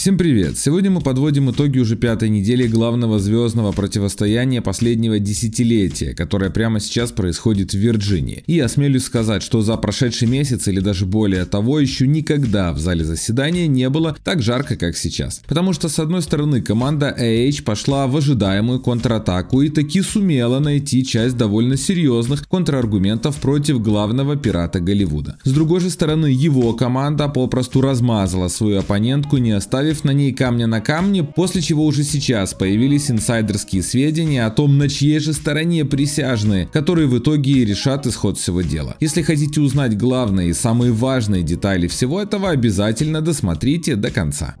Всем привет! Сегодня мы подводим итоги уже пятой недели главного звездного противостояния последнего десятилетия, которое прямо сейчас происходит в Вирджинии. И осмелюсь сказать, что за прошедший месяц или даже более того, еще никогда в зале заседания не было так жарко, как сейчас. Потому что, с одной стороны, команда AH пошла в ожидаемую контратаку и таки сумела найти часть довольно серьезных контраргументов против главного пирата Голливуда. С другой же стороны, его команда попросту размазала свою оппонентку, не оставив оставив на ней камня на камне, после чего уже сейчас появились инсайдерские сведения о том, на чьей же стороне присяжные, которые в итоге и решат исход всего дела. Если хотите узнать главные и самые важные детали всего этого, обязательно досмотрите до конца.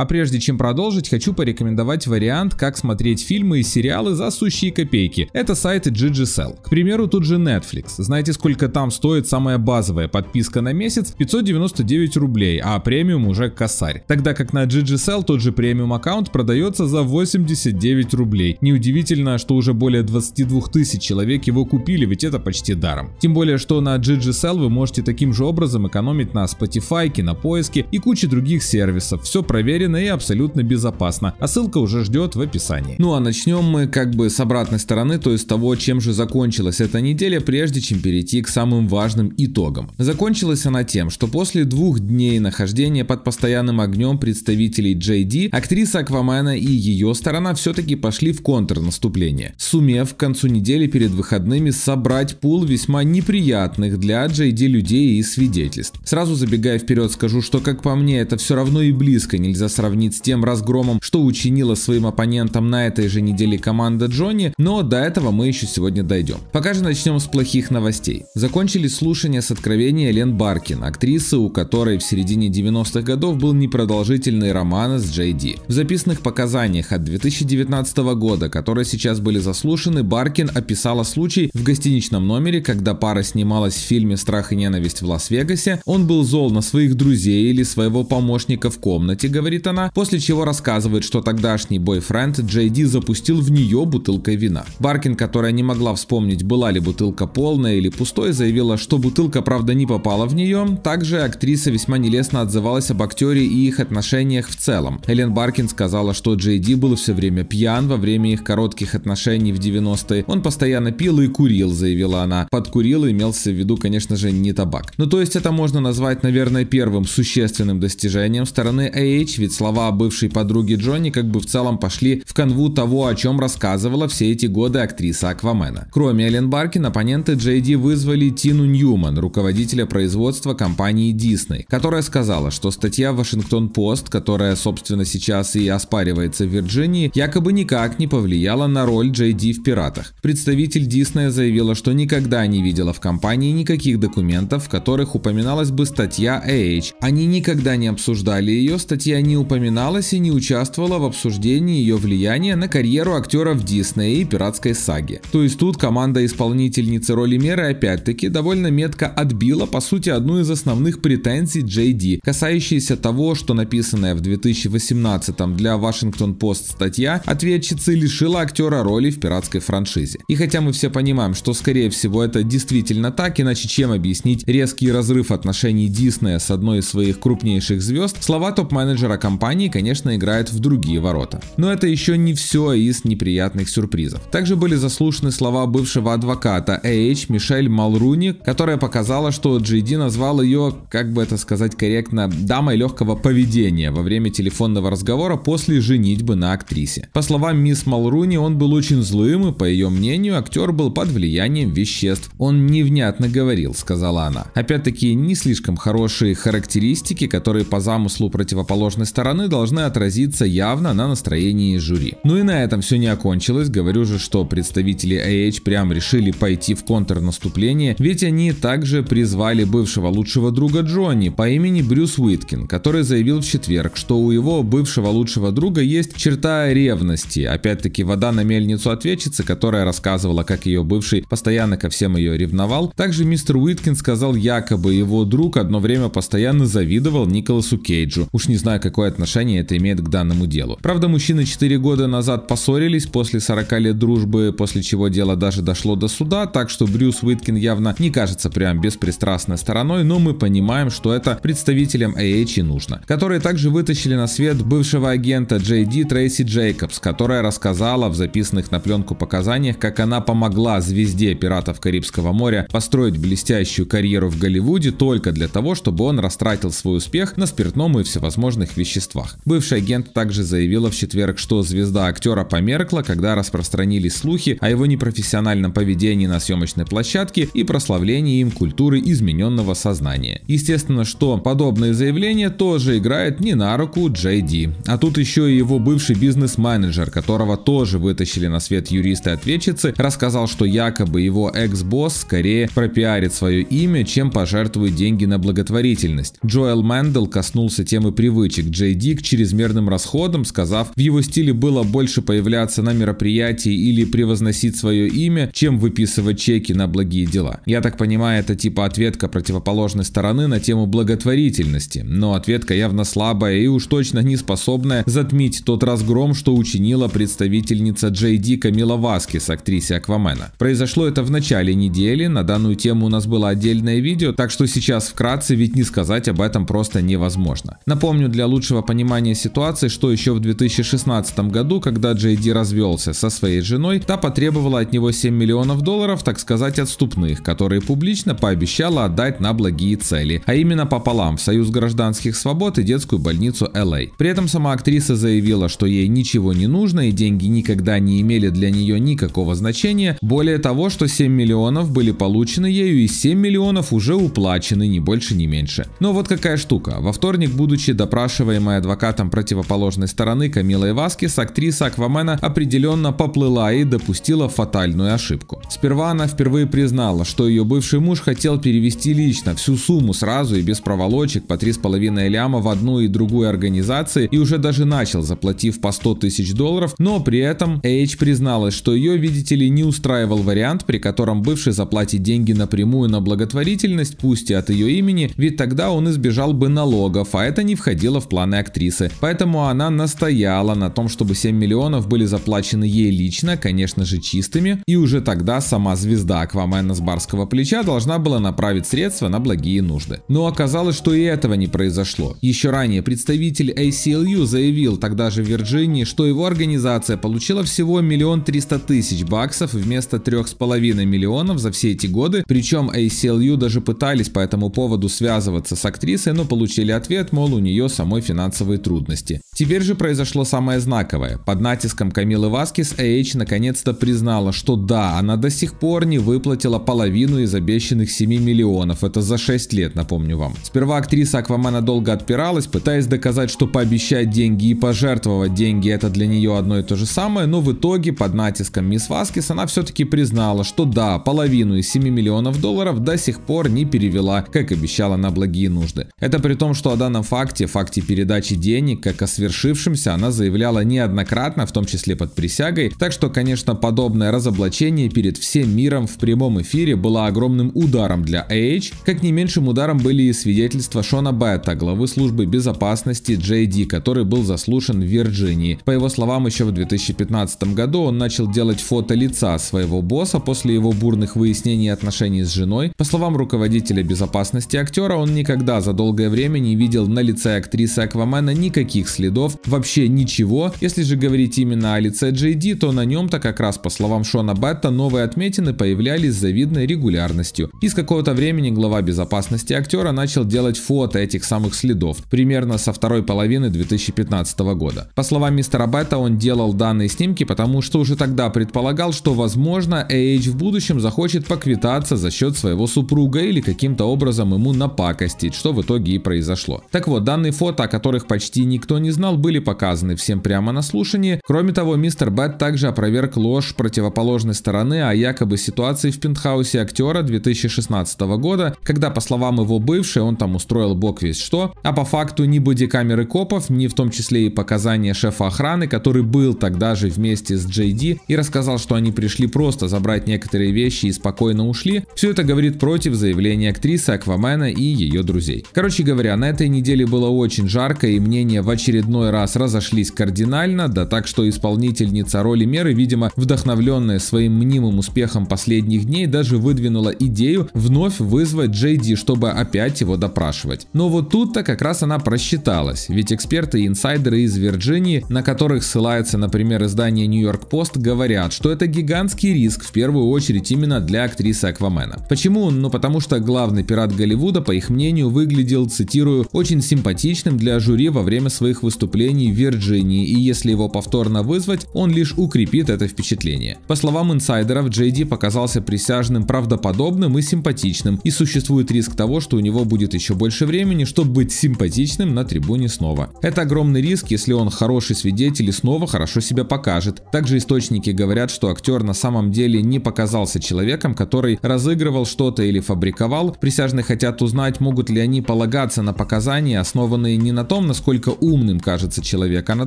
А прежде чем продолжить, хочу порекомендовать вариант, как смотреть фильмы и сериалы за сущие копейки. Это сайты GGSL. К примеру, тут же Netflix. Знаете, сколько там стоит самая базовая подписка на месяц? 599 рублей, а премиум уже косарь. Тогда как на GGSL тот же премиум аккаунт продается за 89 рублей. Неудивительно, что уже более 22 тысяч человек его купили, ведь это почти даром. Тем более, что на GGSL вы можете таким же образом экономить на Spotify, кинопоиске и куче других сервисов. Все проверено уверенно и абсолютно безопасно, а ссылка уже ждет в описании. Ну а начнем мы как бы с обратной стороны, то есть того, чем же закончилась эта неделя, прежде чем перейти к самым важным итогам. Закончилась она тем, что после двух дней нахождения под постоянным огнем представителей JD, актриса Аквамена и ее сторона все-таки пошли в контрнаступление, сумев к концу недели перед выходными собрать пул весьма неприятных для JD людей и свидетельств. Сразу забегая вперед скажу, что как по мне это все равно и близко нельзя сравнить с тем разгромом, что учинила своим оппонентам на этой же неделе команда Джонни, но до этого мы еще сегодня дойдем. Пока же начнем с плохих новостей. Закончили слушание с откровения Лен Баркин, актрисы, у которой в середине 90-х годов был непродолжительный роман с Джей Ди. В записанных показаниях от 2019 года, которые сейчас были заслушаны, Баркин описала случай в гостиничном номере, когда пара снималась в фильме «Страх и ненависть в Лас-Вегасе». Он был зол на своих друзей или своего помощника в комнате, говорит Бертона, после чего рассказывает, что тогдашний бойфренд Джей Ди запустил в нее бутылкой вина. Баркин, которая не могла вспомнить, была ли бутылка полная или пустой, заявила, что бутылка правда не попала в нее. Также актриса весьма нелестно отзывалась об актере и их отношениях в целом. Эллен Баркин сказала, что Джей Ди был все время пьян во время их коротких отношений в 90-е. Он постоянно пил и курил, заявила она. Под курил имелся в виду, конечно же, не табак. Ну то есть это можно назвать, наверное, первым существенным достижением стороны AH, ведь ведь слова бывшей подруги Джонни как бы в целом пошли в канву того, о чем рассказывала все эти годы актриса Аквамена. Кроме Эллен Баркин, оппоненты JD вызвали Тину Ньюман, руководителя производства компании Disney, которая сказала, что статья Вашингтон-Пост, которая, собственно, сейчас и оспаривается в Вирджинии, якобы никак не повлияла на роль JD в «Пиратах». Представитель Disney заявила, что никогда не видела в компании никаких документов, в которых упоминалась бы статья AH. Они никогда не обсуждали ее, статья не упоминалась и не участвовала в обсуждении ее влияния на карьеру актеров Диснея и пиратской саги. То есть тут команда исполнительницы роли Меры опять-таки довольно метко отбила по сути одну из основных претензий Джей Ди, касающейся того, что написанная в 2018 для Washington Post статья ответчицы лишила актера роли в пиратской франшизе. И хотя мы все понимаем, что скорее всего это действительно так, иначе чем объяснить резкий разрыв отношений Диснея с одной из своих крупнейших звезд, слова топ-менеджера компании компании, конечно, играет в другие ворота. Но это еще не все из неприятных сюрпризов. Также были заслушаны слова бывшего адвоката AH Мишель Малруни, которая показала, что JD назвал ее, как бы это сказать корректно, дамой легкого поведения во время телефонного разговора после женитьбы на актрисе. По словам мисс Малруни, он был очень злым и, по ее мнению, актер был под влиянием веществ. Он невнятно говорил, сказала она. Опять-таки, не слишком хорошие характеристики, которые по замыслу противоположной стороны стороны должны отразиться явно на настроении жюри. Ну и на этом все не окончилось. Говорю же, что представители AH прям решили пойти в контрнаступление, ведь они также призвали бывшего лучшего друга Джонни по имени Брюс Уиткин, который заявил в четверг, что у его бывшего лучшего друга есть черта ревности. Опять-таки вода на мельницу ответчицы, которая рассказывала, как ее бывший постоянно ко всем ее ревновал. Также мистер Уиткин сказал, якобы его друг одно время постоянно завидовал Николасу Кейджу. Уж не знаю, какое отношение это имеет к данному делу. Правда, мужчины 4 года назад поссорились после 40 лет дружбы, после чего дело даже дошло до суда, так что Брюс Уиткин явно не кажется прям беспристрастной стороной, но мы понимаем, что это представителям AH и нужно. Которые также вытащили на свет бывшего агента JD Трейси Джейкобс, которая рассказала в записанных на пленку показаниях, как она помогла звезде пиратов Карибского моря построить блестящую карьеру в Голливуде только для того, чтобы он растратил свой успех на спиртном и всевозможных веществах веществах. Бывший агент также заявила в четверг, что звезда актера померкла, когда распространились слухи о его непрофессиональном поведении на съемочной площадке и прославлении им культуры измененного сознания. Естественно, что подобные заявления тоже играют не на руку Джей Ди. А тут еще и его бывший бизнес-менеджер, которого тоже вытащили на свет юристы-ответчицы, рассказал, что якобы его экс-босс скорее пропиарит свое имя, чем пожертвует деньги на благотворительность. Джоэл Мэндл коснулся темы привычек Джей Дик чрезмерным расходам, сказав, в его стиле было больше появляться на мероприятии или превозносить свое имя, чем выписывать чеки на благие дела. Я так понимаю, это типа ответка противоположной стороны на тему благотворительности, но ответка явно слабая и уж точно не способная затмить тот разгром, что учинила представительница Джей Ди Камила с актрисе Аквамена. Произошло это в начале недели, на данную тему у нас было отдельное видео, так что сейчас вкратце, ведь не сказать об этом просто невозможно. Напомню, для лучшего ясного понимания ситуации, что еще в 2016 году, когда Джейди развелся со своей женой, та потребовала от него 7 миллионов долларов, так сказать, отступных, которые публично пообещала отдать на благие цели, а именно пополам в Союз гражданских свобод и детскую больницу Л.А. При этом сама актриса заявила, что ей ничего не нужно и деньги никогда не имели для нее никакого значения, более того, что 7 миллионов были получены ею и 7 миллионов уже уплачены, ни больше, ни меньше. Но вот какая штука, во вторник, будучи допрашиваемой называемая адвокатом противоположной стороны Камилой Васкис, актриса Аквамена определенно поплыла и допустила фатальную ошибку. Сперва она впервые признала, что ее бывший муж хотел перевести лично всю сумму сразу и без проволочек по 3,5 ляма в одну и другую организации и уже даже начал, заплатив по 100 тысяч долларов, но при этом Эйч призналась, что ее, видите ли, не устраивал вариант, при котором бывший заплатит деньги напрямую на благотворительность, пусть и от ее имени, ведь тогда он избежал бы налогов, а это не входило в план данной актрисы. Поэтому она настояла на том, чтобы 7 миллионов были заплачены ей лично, конечно же чистыми, и уже тогда сама звезда Аквамена с барского плеча должна была направить средства на благие нужды. Но оказалось, что и этого не произошло. Еще ранее представитель ACLU заявил тогда же в Вирджинии, что его организация получила всего миллион триста тысяч баксов вместо трех с половиной миллионов за все эти годы, причем ACLU даже пытались по этому поводу связываться с актрисой, но получили ответ, мол, у нее самой финансовый финансовые трудности. Теперь же произошло самое знаковое. Под натиском Камилы Васкис AH наконец-то признала, что да, она до сих пор не выплатила половину из обещанных 7 миллионов. Это за 6 лет, напомню вам. Сперва актриса Аквамена долго отпиралась, пытаясь доказать, что пообещать деньги и пожертвовать деньги это для нее одно и то же самое, но в итоге под натиском мисс Васкис она все-таки признала, что да, половину из 7 миллионов долларов до сих пор не перевела, как обещала на благие нужды. Это при том, что о данном факте, факте передачи передаче денег, как о свершившемся она заявляла неоднократно, в том числе под присягой, так что, конечно, подобное разоблачение перед всем миром в прямом эфире было огромным ударом для AH, как не меньшим ударом были и свидетельства Шона Бетта, главы службы безопасности JD, который был заслушан в Вирджинии. По его словам, еще в 2015 году он начал делать фото лица своего босса после его бурных выяснений отношений с женой. По словам руководителя безопасности актера, он никогда за долгое время не видел на лице актрисы аквариума Аквамена никаких следов, вообще ничего. Если же говорить именно о лице JD, то на нем-то как раз по словам Шона Бетта новые отметины появлялись с завидной регулярностью. И с какого-то времени глава безопасности актера начал делать фото этих самых следов, примерно со второй половины 2015 года. По словам мистера Бетта, он делал данные снимки, потому что уже тогда предполагал, что возможно AH в будущем захочет поквитаться за счет своего супруга или каким-то образом ему напакостить, что в итоге и произошло. Так вот, данные фото, о которых которых почти никто не знал, были показаны всем прямо на слушании. Кроме того, мистер Бэт также опроверг ложь противоположной стороны о якобы ситуации в пентхаусе актера 2016 года, когда, по словам его бывшей, он там устроил бог весь что, а по факту ни бодикамеры копов, ни в том числе и показания шефа охраны, который был тогда же вместе с Джей Ди и рассказал, что они пришли просто забрать некоторые вещи и спокойно ушли, все это говорит против заявления актрисы Аквамена и ее друзей. Короче говоря, на этой неделе было очень жарко, Однако и мнения в очередной раз разошлись кардинально, да так что исполнительница роли меры, видимо, вдохновленная своим мнимым успехом последних дней, даже выдвинула идею вновь вызвать Джей Ди, чтобы опять его допрашивать. Но вот тут-то как раз она просчиталась, ведь эксперты и инсайдеры из Вирджинии, на которых ссылается, например, издание Нью-Йорк Пост, говорят, что это гигантский риск, в первую очередь именно для актрисы Аквамена. Почему? Ну потому что главный пират Голливуда, по их мнению, выглядел, цитирую, очень симпатичным для журналистов жюри во время своих выступлений в Вирджинии, и если его повторно вызвать, он лишь укрепит это впечатление. По словам инсайдеров, Джей Ди показался присяжным правдоподобным и симпатичным, и существует риск того, что у него будет еще больше времени, чтобы быть симпатичным на трибуне снова. Это огромный риск, если он хороший свидетель и снова хорошо себя покажет. Также источники говорят, что актер на самом деле не показался человеком, который разыгрывал что-то или фабриковал. Присяжные хотят узнать, могут ли они полагаться на показания, основанные не на том, том, насколько умным кажется человек, а на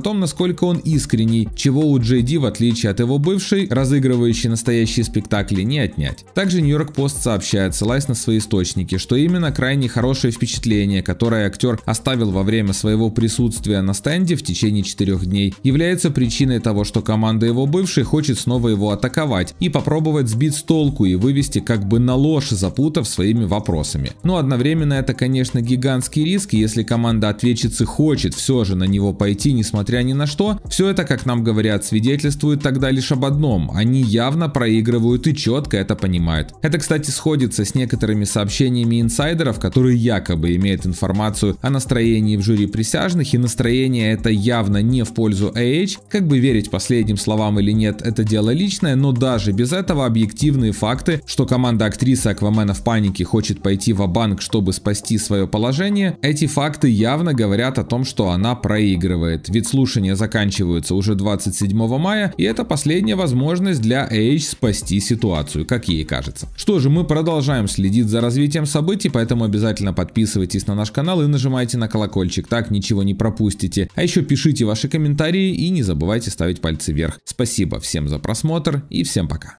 том, насколько он искренний, чего у Джей Ди, в отличие от его бывшей, разыгрывающей настоящие спектакли, не отнять. Также Нью-Йорк Пост сообщает, ссылаясь на свои источники, что именно крайне хорошее впечатление, которое актер оставил во время своего присутствия на стенде в течение четырех дней, является причиной того, что команда его бывшей хочет снова его атаковать и попробовать сбить с толку и вывести как бы на ложь, запутав своими вопросами. Но одновременно это, конечно, гигантский риск, если команда ответит убийцы хочет все же на него пойти, несмотря ни на что, все это, как нам говорят, свидетельствует тогда лишь об одном. Они явно проигрывают и четко это понимают. Это, кстати, сходится с некоторыми сообщениями инсайдеров, которые якобы имеют информацию о настроении в жюри присяжных, и настроение это явно не в пользу AH. Как бы верить последним словам или нет, это дело личное, но даже без этого объективные факты, что команда актрисы Аквамена в панике хочет пойти в банк чтобы спасти свое положение, эти факты явно говорят говорят о том, что она проигрывает. Ведь слушания заканчиваются уже 27 мая, и это последняя возможность для Эйч спасти ситуацию, как ей кажется. Что же, мы продолжаем следить за развитием событий, поэтому обязательно подписывайтесь на наш канал и нажимайте на колокольчик, так ничего не пропустите. А еще пишите ваши комментарии и не забывайте ставить пальцы вверх. Спасибо всем за просмотр и всем пока.